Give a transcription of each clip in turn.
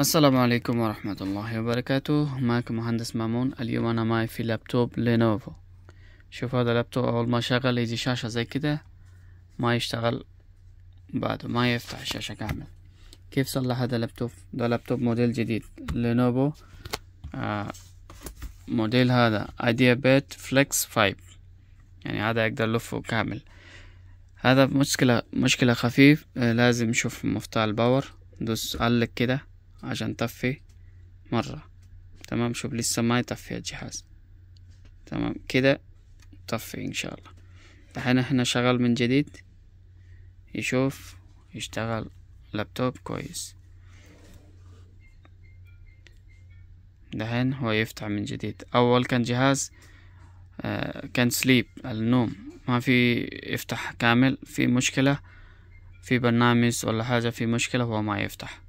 السلام عليكم ورحمة الله وبركاته معكم مهندس مامون اليوم أنا معي في لابتوب لينوفو شوف هذا اللابتوب أول ما شغل يجي شاشة زي كده ما يشتغل بعده ما يفتح الشاشة كامل كيف صلح هذا اللابتوب ده لابتوب موديل جديد لينوفو آه موديل هذا ايديا بيت فليكس 5 يعني هذا يقدر لفه كامل هذا مشكلة مشكلة خفيف آه لازم نشوف مفتاح الباور دوس علق كده عشان طفي مرة تمام شوف لسه ما يطفي الجهاز تمام كده طفي ان شاء الله دحين احنا شغال من جديد يشوف يشتغل لابتوب كويس دحين هو يفتح من جديد اول كان جهاز آه، كان سليب النوم ما في يفتح كامل في مشكلة في برنامج ولا حاجة في مشكلة هو ما يفتح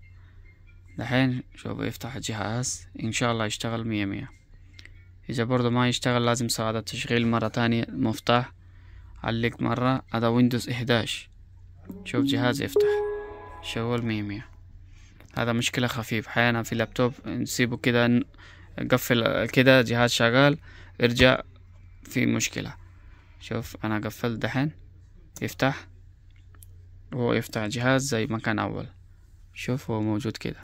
دحين شوف يفتح الجهاز ان شاء الله يشتغل مية مية اذا برضو ما يشتغل لازم سعادة تشغيل مرة تانية مفتاح علق مرة هذا ويندوز احداش شوف جهاز يفتح شغل مية مية هذا مشكلة خفيف احيانا في اللابتوب نسيبه كده قفل كده جهاز شغال ارجع في مشكلة شوف انا قفلت دحين يفتح هو يفتح جهاز زي ما كان اول شوف هو موجود كده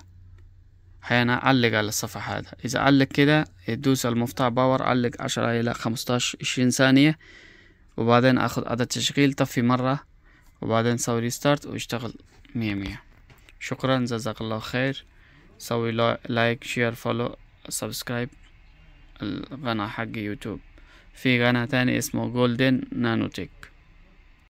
أحيانا علق على الصفحة هذا إذا علق كده يدوس المفتاح باور علق عشرة إلى خمستاش عشرين ثانية وبعدين أخذ أداة تشغيل طفي مرة وبعدين سوي ريستارت ويشتغل مية مية شكرا جزاك الله خير سوي لايك شير فولو سبسكرايب القناة حق يوتيوب في قناة تاني اسمه جولدن نانو تيك